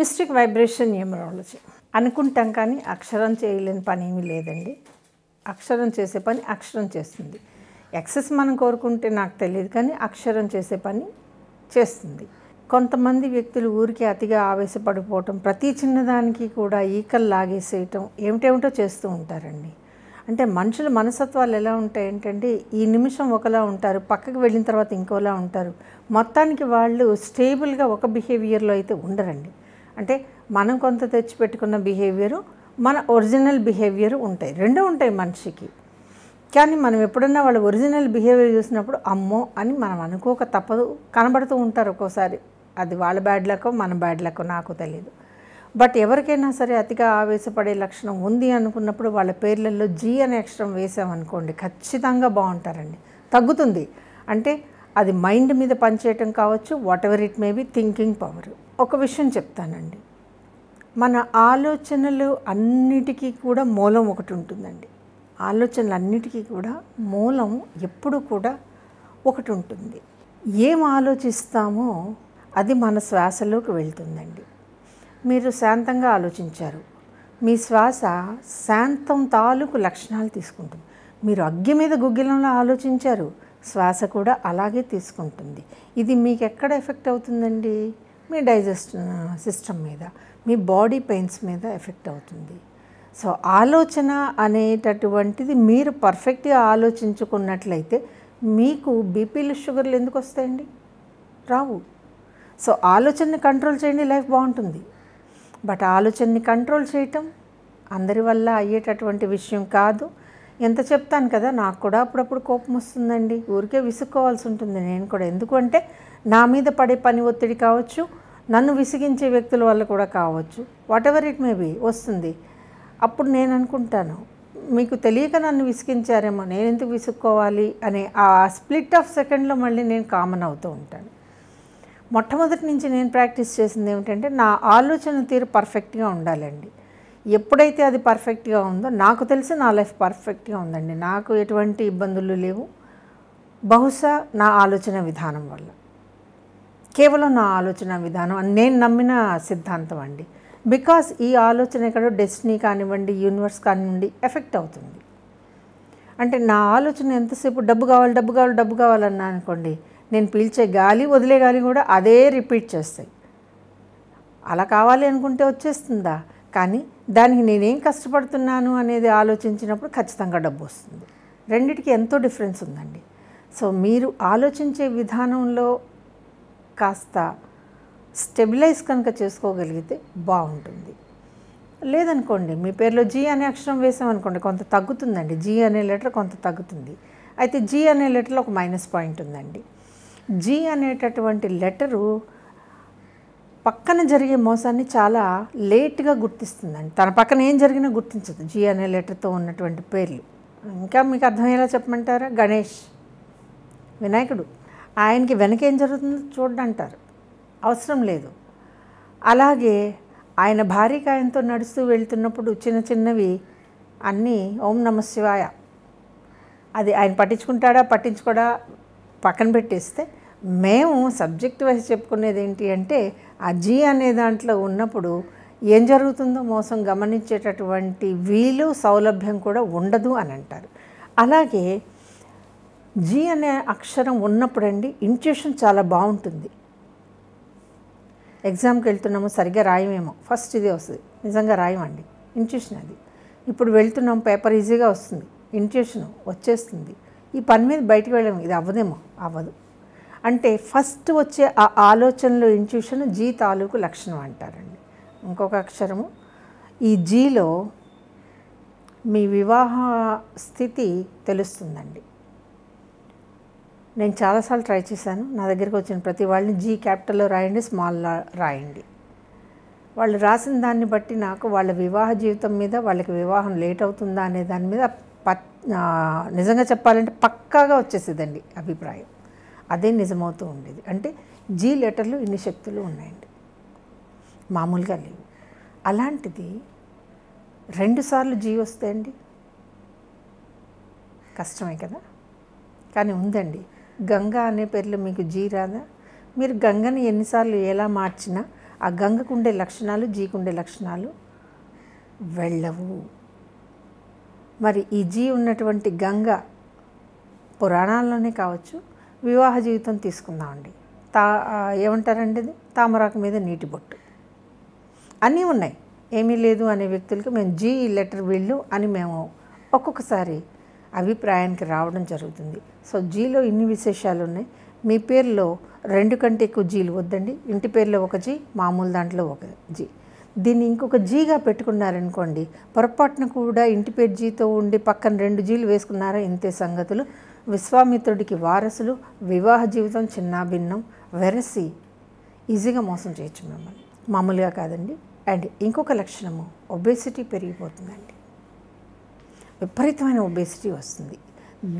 mystic vibration numerology అనుకుంటాం కానీ అక్షరం చేయలేని పని ఏమీ లేదండి అక్షరం చేసే పని అక్షరం చేస్తుంది ఎక్సెస్ మనం కోరుకుంటే నాకు తెలియదు కానీ అక్షరం చేసే పని చేస్తుంది కొంతమంది వ్యక్తులు ఊరికి అతిగా ఆవేశపడిపోవటం ప్రతి చిన్నదానికి కూడా ఈకలు లాగేసేయటం ఏమిటేమిటో చేస్తూ ఉంటారండి అంటే మనుషుల మనసత్వాలు ఎలా ఏంటంటే ఈ నిమిషం ఒకలా ఉంటారు పక్కకు వెళ్ళిన తర్వాత ఇంకోలా ఉంటారు మొత్తానికి వాళ్ళు స్టేబుల్గా ఒక బిహేవియర్లో అయితే ఉండరండి అంటే మనం కొంత తెచ్చిపెట్టుకున్న బిహేవియరు మన ఒరిజినల్ బిహేవియర్ ఉంటాయి రెండు ఉంటాయి మనిషికి కానీ మనం ఎప్పుడన్నా వాళ్ళ ఒరిజినల్ బిహేవియర్ చూసినప్పుడు అమ్మో అని మనం అనుకోక తప్పదు కనబడుతూ ఉంటారు ఒక్కోసారి అది వాళ్ళ బ్యాడ్ మన బ్యాడ్ నాకు తెలియదు బట్ ఎవరికైనా సరే అతిగా ఆవేశపడే లక్షణం ఉంది అనుకున్నప్పుడు వాళ్ళ పేర్లలో జీ అనే అక్షరం వేసామనుకోండి ఖచ్చితంగా బాగుంటారండి తగ్గుతుంది అంటే అది మైండ్ మీద పనిచేయటం కావచ్చు whatever it may be thinking power ఒక విషయం చెప్తానండి మన ఆలోచనలు అన్నిటికీ కూడా మూలం ఒకటి ఉంటుందండి ఆలోచనలు అన్నిటికీ కూడా మూలం ఎప్పుడు కూడా ఒకటి ఉంటుంది ఏం ఆలోచిస్తామో అది మన శ్వాసలోకి వెళ్తుందండి మీరు శాంతంగా ఆలోచించారు మీ శ్వాస శాంతం తాలూకు లక్షణాలు తీసుకుంటుంది మీరు అగ్గి మీద గుగ్గిలంలో ఆలోచించారు శ్వాస కూడా అలాగే తీసుకుంటుంది ఇది మీకు ఎక్కడ ఎఫెక్ట్ అవుతుందండి మీ డైజెస్ట్ సిస్టమ్ మీద మీ బాడీ పెయిన్స్ మీద ఎఫెక్ట్ అవుతుంది సో ఆలోచన అనేటటువంటిది మీరు పర్ఫెక్ట్గా ఆలోచించుకున్నట్లయితే మీకు బీపీలు షుగర్లు ఎందుకు వస్తాయండి రావు సో ఆలోచనని కంట్రోల్ చేయండి లైఫ్ బాగుంటుంది బట్ ఆలోచనని కంట్రోల్ చేయటం అందరి వల్ల అయ్యేటటువంటి విషయం కాదు ఎంత చెప్తాను కదా నాకు కూడా అప్పుడప్పుడు కోపం వస్తుందండి ఊరికే విసుక్కోవాల్సి ఉంటుంది నేను కూడా ఎందుకంటే నా మీద పడే పని ఒత్తిడి కావచ్చు నన్ను విసిగించే వ్యక్తుల వల్ల కూడా కావచ్చు whatever it may be వస్తుంది అప్పుడు నేను అనుకుంటాను మీకు తెలియక నన్ను విసిగించారేమో నేను ఎందుకు విసుక్కోవాలి అనే ఆ స్ప్లిట్ ఆఫ్ సెకండ్లో మళ్ళీ నేను కామన్ అవుతూ ఉంటాను మొట్టమొదటి నుంచి నేను ప్రాక్టీస్ చేసింది ఏమిటంటే నా ఆలోచన తీరు పర్ఫెక్ట్గా ఉండాలండి ఎప్పుడైతే అది పర్ఫెక్ట్గా ఉందో నాకు తెలిసి నా లైఫ్ పర్ఫెక్ట్గా ఉందండి నాకు ఎటువంటి ఇబ్బందులు లేవు బహుశా నా ఆలోచన విధానం వల్ల కేవలం నా ఆలోచన విధానం నేను నమ్మిన సిద్ధాంతం అండి బికాస్ ఈ ఆలోచన ఇక్కడ డెస్టినీ కానివ్వండి యూనివర్స్ కానివ్వండి ఎఫెక్ట్ అవుతుంది అంటే నా ఆలోచన ఎంతసేపు డబ్బు కావాలి డబ్బు కావాలి డబ్బు కావాలన్నా అనుకోండి నేను పీల్చే గాలి వదిలే గాలి కూడా అదే రిపీట్ చేస్తాయి అలా కావాలి అనుకుంటే వచ్చేస్తుందా కానీ దానికి నేనేం కష్టపడుతున్నాను అనేది ఆలోచించినప్పుడు ఖచ్చితంగా డబ్బు వస్తుంది రెండిటికి ఎంతో డిఫరెన్స్ ఉందండి సో మీరు ఆలోచించే విధానంలో కాస్త స్టెబిలైజ్ కనుక చేసుకోగలిగితే బాగుంటుంది లేదనుకోండి మీ పేరులో జీ అనే అక్షరం వేసామనుకోండి కొంత తగ్గుతుందండి జీ అనే లెటర్ కొంత తగ్గుతుంది అయితే జీ అనే లెటర్లో ఒక మైనస్ పాయింట్ ఉందండి జీ అనేటటువంటి లెటరు పక్కన జరిగే మోసాన్ని చాలా లేట్గా గుర్తిస్తుందండి తన పక్కన ఏం జరిగినా గుర్తించదు జి అనే లెటర్తో ఉన్నటువంటి పేర్లు ఇంకా మీకు అర్థమయ్యేలా చెప్పమంటారా గణేష్ వినాయకుడు ఆయనకి వెనక ఏం జరుగుతుందో చూడంటారు అవసరం లేదు అలాగే ఆయన భార్యకి ఆయనతో నడుస్తూ వెళ్తున్నప్పుడు చిన్న చిన్నవి అన్నీ ఓం నమ శివాయ అది ఆయన పట్టించుకుంటాడా పట్టించుకోడా పక్కన పెట్టేస్తే మేము సబ్జెక్ట్ వైజ్ చెప్పుకునేది ఏంటి అంటే ఆ జీ అనే దాంట్లో ఉన్నప్పుడు ఏం జరుగుతుందో మోసం గమనించేటటువంటి వీలు సౌలభ్యం కూడా ఉండదు అని అంటారు అలాగే జీ అనే అక్షరం ఉన్నప్పుడండి ఇంట్యూషన్ చాలా బాగుంటుంది ఎగ్జామ్కి వెళ్తున్నాము సరిగ్గా రాయమేమో ఫస్ట్ ఇది వస్తుంది నిజంగా రాయమండి ఇంట్యూషన్ అది ఇప్పుడు వెళ్తున్నాం పేపర్ ఈజీగా వస్తుంది ఇంట్యూషన్ వచ్చేస్తుంది ఈ పని మీద బయటకు వెళ్ళాము ఇది అవ్వదేమో అవ్వదు అంటే ఫస్ట్ వచ్చే ఆ ఆలోచనలు ఇంట్యూషన్ జీ తాలూకు లక్షణం అంటారండి ఇంకొక అక్షరము ఈ జీలో మీ వివాహ స్థితి తెలుస్తుందండి నేను చాలాసార్లు ట్రై చేశాను నా దగ్గరికి వచ్చిన ప్రతి వాళ్ళని జీ క్యాపిటల్లో రాయండి స్మాల్లో రాయండి వాళ్ళు రాసిన దాన్ని బట్టి నాకు వాళ్ళ వివాహ జీవితం మీద వాళ్ళకి వివాహం లేట్ అవుతుందా అనే దాని మీద నిజంగా చెప్పాలంటే పక్కాగా వచ్చేసేదండి అభిప్రాయం అదే నిజమవుతూ ఉండేది అంటే జీ లెటర్లు ఇన్ని శక్తులు ఉన్నాయండి మామూలుగా లేవు అలాంటిది రెండుసార్లు జీ వస్తే అండి కష్టమే కదా కానీ ఉందండి గంగా అనే పేర్లు మీకు జీ రాదా మీరు గంగని ఎన్నిసార్లు ఎలా మార్చినా ఆ గంగకుండే లక్షణాలు జీకుండే లక్షణాలు వెళ్ళవు మరి ఈ జీ ఉన్నటువంటి గంగ పురాణాల్లోనే కావచ్చు వివాహ జీవితం తీసుకుందామండి తా ఏమంటారండి తామరాకు మీద నీటి బొట్టు అన్నీ ఉన్నాయి ఏమీ లేదు అనే వ్యక్తులకి మేము జీ లెటర్ వీళ్ళు అని మేము ఒక్కొక్కసారి అభిప్రాయానికి రావడం జరుగుతుంది సో జీలో ఇన్ని విశేషాలు ఉన్నాయి మీ పేర్లో రెండు కంటే ఎక్కువ జీలు వద్దండి ఇంటి పేర్లో ఒక జీ మామూలు దాంట్లో ఒక జీ దీన్ని ఇంకొక జీగా పెట్టుకున్నారనుకోండి పొరపాటున కూడా ఇంటి పేరు జీతో ఉండి పక్కన రెండు జీలు వేసుకున్నారా ఇంతే సంగతులు విశ్వామిత్రుడికి వారసులు వివాహ జీవితం చిన్నాభిన్నం వెరసి ఈజీగా మోసం చేయొచ్చు మిమ్మల్ని మామూలుగా కాదండి అండ్ ఇంకొక లక్షణము ఒబేసిటీ పెరిగిపోతుందండి విపరీతమైన ఒబేసిటీ వస్తుంది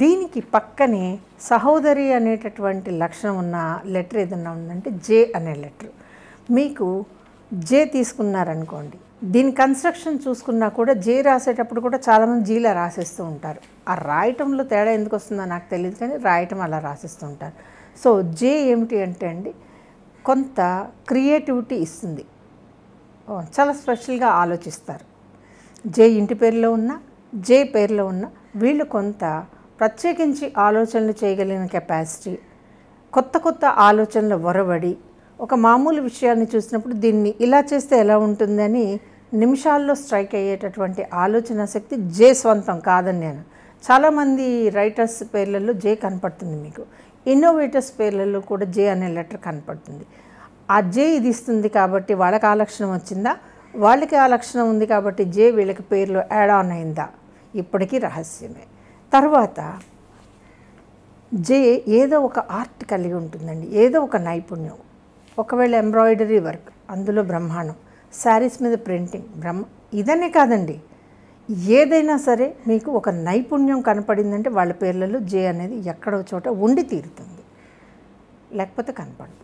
దీనికి పక్కనే సహోదరి అనేటటువంటి లక్షణం ఉన్న లెటర్ ఏదన్నా ఉందంటే జే అనే లెటర్ మీకు జే తీసుకున్నారనుకోండి దీని కన్స్ట్రక్షన్ చూసుకున్నా కూడా జే రాసేటప్పుడు కూడా చాలామంది జీలా రాసేస్తూ ఉంటారు ఆ రాయటంలో తేడా ఎందుకు వస్తుందో నాకు తెలియదు కానీ రాయటం అలా రాసేస్తూ ఉంటారు సో జే ఏమిటి అంటే అండి కొంత క్రియేటివిటీ ఇస్తుంది చాలా స్పెషల్గా ఆలోచిస్తారు జే ఇంటి పేరులో ఉన్న జే పేరులో ఉన్న వీళ్ళు కొంత ప్రత్యేకించి ఆలోచనలు చేయగలిగిన కెపాసిటీ కొత్త కొత్త ఆలోచనల వరబడి ఒక మామూలు విషయాన్ని చూసినప్పుడు దీన్ని ఇలా చేస్తే ఎలా ఉంటుందని నిమిషాల్లో స్ట్రైక్ అయ్యేటటువంటి ఆలోచన శక్తి జే స్వంతం కాదని నేను చాలామంది రైటర్స్ పేర్లలో జే కనపడుతుంది మీకు ఇన్నోవేటర్స్ పేర్లలో కూడా జే అనే లెటర్ కనపడుతుంది ఆ జే ఇది ఇస్తుంది కాబట్టి వాళ్ళకి ఆ లక్షణం వచ్చిందా వాళ్ళకి ఆ లక్షణం ఉంది కాబట్టి జే వీళ్ళకి పేర్లు యాడ్ ఆన్ అయిందా ఇప్పటికీ రహస్యమే తర్వాత జే ఏదో ఒక ఆర్ట్ కలిగి ఉంటుందండి ఏదో ఒక నైపుణ్యం ఒకవేళ ఎంబ్రాయిడరీ వర్క్ అందులో బ్రహ్మాండం శారీస్ మీద ప్రింటింగ్ బ్రహ్మ ఇదనే కాదండి ఏదైనా సరే మీకు ఒక నైపుణ్యం కనపడిందంటే వాళ్ళ పేర్లలో జే అనేది ఎక్కడో చోట ఉండి తీరుతుంది లేకపోతే కనపడదు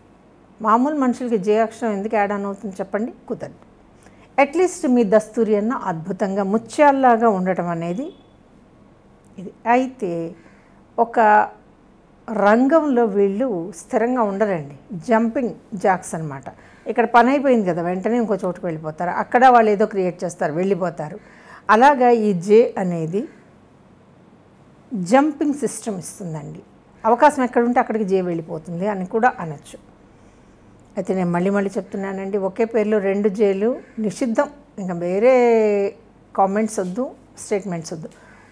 మామూలు మనుషులకి జే అక్షరం ఎందుకు యాడ్ ఆన్ అవుతుంది చెప్పండి కుదరదు అట్లీస్ట్ మీ దస్తూరి అన్న అద్భుతంగా ముత్యాల్లాగా ఉండటం అనేది ఇది అయితే ఒక రంగంలో వీళ్ళు స్థిరంగా ఉండరండి జంపింగ్ జాక్స్ అనమాట ఇక్కడ పని అయిపోయింది కదా వెంటనే ఇంకో చోటుకు వెళ్ళిపోతారు అక్కడ వాళ్ళు ఏదో క్రియేట్ చేస్తారు వెళ్ళిపోతారు అలాగా ఈ జే అనేది జంపింగ్ సిస్టమ్ ఇస్తుందండి అవకాశం ఎక్కడుంటే అక్కడికి జే వెళ్ళిపోతుంది అని కూడా అనొచ్చు అయితే నేను మళ్ళీ మళ్ళీ చెప్తున్నానండి ఒకే పేర్లు రెండు జేలు నిషిద్ధం ఇంకా వేరే కామెంట్స్ వద్దు స్టేట్మెంట్స్ వద్దు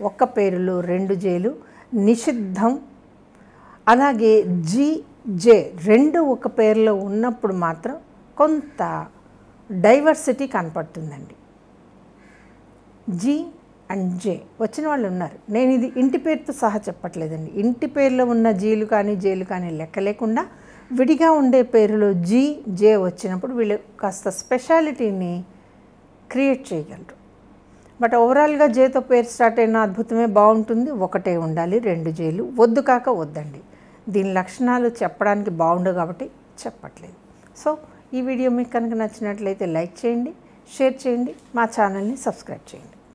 ఒక్క పేరులో రెండు జేలు నిషిద్ధం అలాగే జీ జే రెండు ఒక పేరులో ఉన్నప్పుడు మాత్రం కొంత డైవర్సిటీ కనపడుతుందండి జి అండ్ జే వచ్చిన వాళ్ళు ఉన్నారు నేను ఇది ఇంటి పేరుతో సహా చెప్పట్లేదండి ఇంటి పేరులో ఉన్న జీలు కానీ జేలు కానీ లెక్క లేకుండా విడిగా ఉండే పేరులో జీ జే వచ్చినప్పుడు వీళ్ళు కాస్త స్పెషాలిటీని క్రియేట్ చేయగలరు బట్ ఓవరాల్గా జేతో పేరు స్టార్ట్ అయిన అద్భుతమే బాగుంటుంది ఒకటే ఉండాలి రెండు జేలు వద్దు కాక వద్దండి దీని లక్షణాలు చెప్పడానికి బాగుండవు కాబట్టి చెప్పట్లేదు సో ఈ వీడియో మీకు కనుక నచ్చినట్లయితే లైక్ చేయండి షేర్ చేయండి మా ఛానల్ని సబ్స్క్రైబ్ చేయండి